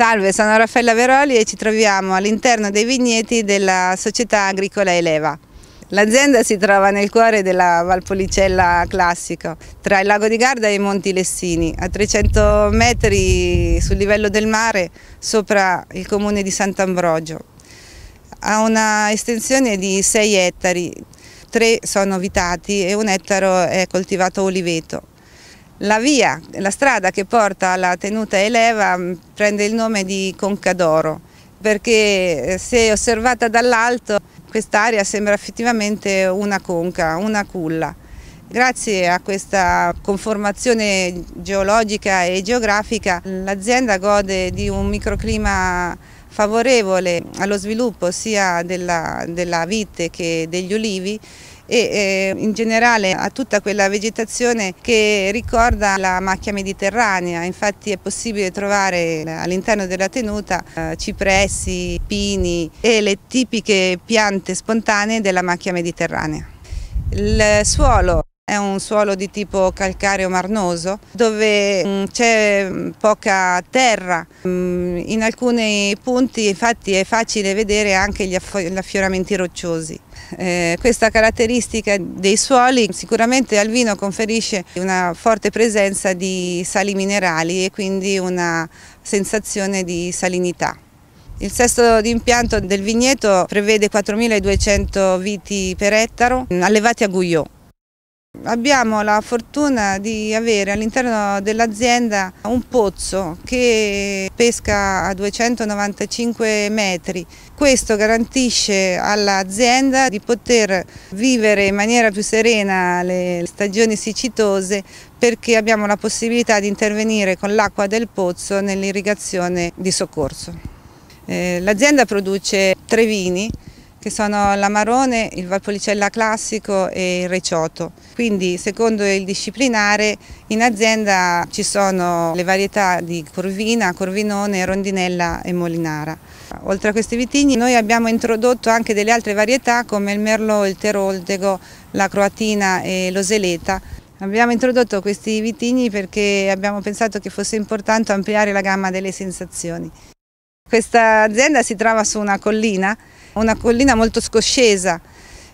Salve, sono Raffaella Veroli e ci troviamo all'interno dei vigneti della società agricola Eleva. L'azienda si trova nel cuore della Valpolicella classica, tra il lago di Garda e i Monti Lessini, a 300 metri sul livello del mare sopra il comune di Sant'Ambrogio. Ha una estensione di 6 ettari, 3 sono vitati e un ettaro è coltivato oliveto. La via, la strada che porta alla tenuta Eleva mm, prende il nome di Conca d'Oro perché eh, se osservata dall'alto quest'area sembra effettivamente una conca, una culla. Grazie a questa conformazione geologica e geografica l'azienda gode di un microclima favorevole allo sviluppo sia della, della vite che degli ulivi e in generale a tutta quella vegetazione che ricorda la macchia mediterranea, infatti è possibile trovare all'interno della tenuta eh, cipressi, pini e le tipiche piante spontanee della macchia mediterranea. Il suolo è un suolo di tipo calcareo marnoso dove mm, c'è mm, poca terra. Mm, in alcuni punti infatti è facile vedere anche gli affioramenti rocciosi. Eh, questa caratteristica dei suoli sicuramente al vino conferisce una forte presenza di sali minerali e quindi una sensazione di salinità. Il sesto impianto del vigneto prevede 4.200 viti per ettaro allevati a Guyot. Abbiamo la fortuna di avere all'interno dell'azienda un pozzo che pesca a 295 metri. Questo garantisce all'azienda di poter vivere in maniera più serena le stagioni siccitose perché abbiamo la possibilità di intervenire con l'acqua del pozzo nell'irrigazione di soccorso. Eh, l'azienda produce tre vini che sono l'Amarone, il Valpolicella Classico e il Recioto. Quindi secondo il disciplinare in azienda ci sono le varietà di Corvina, Corvinone, Rondinella e Molinara. Oltre a questi vitigni noi abbiamo introdotto anche delle altre varietà come il Merlot, il Teroldego, la Croatina e l'Oseleta. Abbiamo introdotto questi vitigni perché abbiamo pensato che fosse importante ampliare la gamma delle sensazioni. Questa azienda si trova su una collina, una collina molto scoscesa,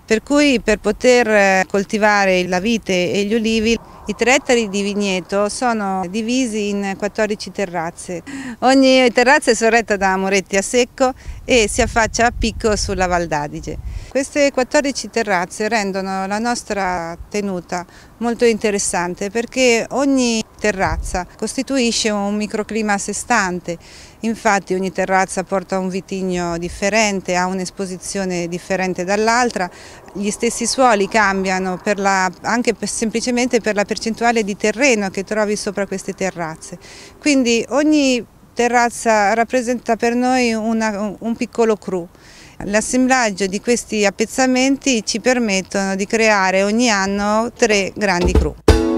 per cui per poter eh, coltivare la vite e gli ulivi, i tre ettari di vigneto sono divisi in 14 terrazze. Ogni terrazza è sorretta da muretti a secco e si affaccia a picco sulla Val d'Adige. Queste 14 terrazze rendono la nostra tenuta molto interessante perché ogni terrazza costituisce un microclima a sé stante, infatti ogni terrazza porta un vitigno differente, ha un'esposizione differente dall'altra, gli stessi suoli cambiano per la, anche per, semplicemente per la percentuale di terreno che trovi sopra queste terrazze, quindi ogni terrazza rappresenta per noi una, un piccolo crew. L'assemblaggio di questi appezzamenti ci permettono di creare ogni anno tre grandi cru.